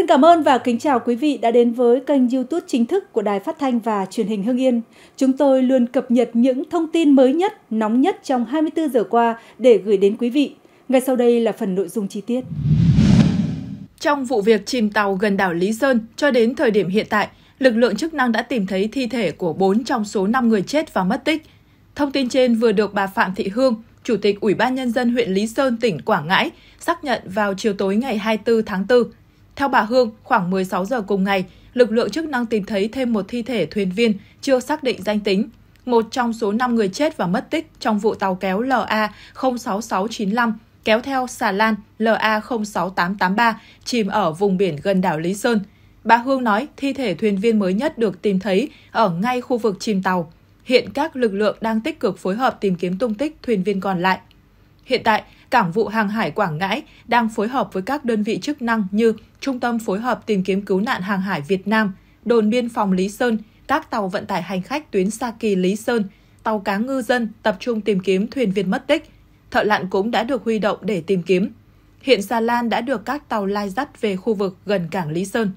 Xin cảm ơn và kính chào quý vị đã đến với kênh YouTube chính thức của Đài Phát thanh và Truyền hình Hưng Yên. Chúng tôi luôn cập nhật những thông tin mới nhất, nóng nhất trong 24 giờ qua để gửi đến quý vị. Ngay sau đây là phần nội dung chi tiết. Trong vụ việc chìm tàu gần đảo Lý Sơn, cho đến thời điểm hiện tại, lực lượng chức năng đã tìm thấy thi thể của 4 trong số 5 người chết và mất tích. Thông tin trên vừa được bà Phạm Thị Hương, Chủ tịch Ủy ban Nhân dân huyện Lý Sơn, tỉnh Quảng Ngãi, xác nhận vào chiều tối ngày 24 tháng 4. Theo bà Hương, khoảng 16 giờ cùng ngày, lực lượng chức năng tìm thấy thêm một thi thể thuyền viên chưa xác định danh tính. Một trong số 5 người chết và mất tích trong vụ tàu kéo LA 06695 kéo theo xà lan LA 06883 chìm ở vùng biển gần đảo Lý Sơn. Bà Hương nói thi thể thuyền viên mới nhất được tìm thấy ở ngay khu vực chìm tàu. Hiện các lực lượng đang tích cực phối hợp tìm kiếm tung tích thuyền viên còn lại. Hiện tại, Cảng vụ Hàng hải Quảng Ngãi đang phối hợp với các đơn vị chức năng như Trung tâm Phối hợp Tìm kiếm Cứu nạn Hàng hải Việt Nam, Đồn Biên phòng Lý Sơn, các tàu vận tải hành khách tuyến Sa Kỳ Lý Sơn, tàu cá ngư dân tập trung tìm kiếm thuyền viên mất tích. Thợ lặn cũng đã được huy động để tìm kiếm. Hiện xà lan đã được các tàu lai dắt về khu vực gần cảng Lý Sơn.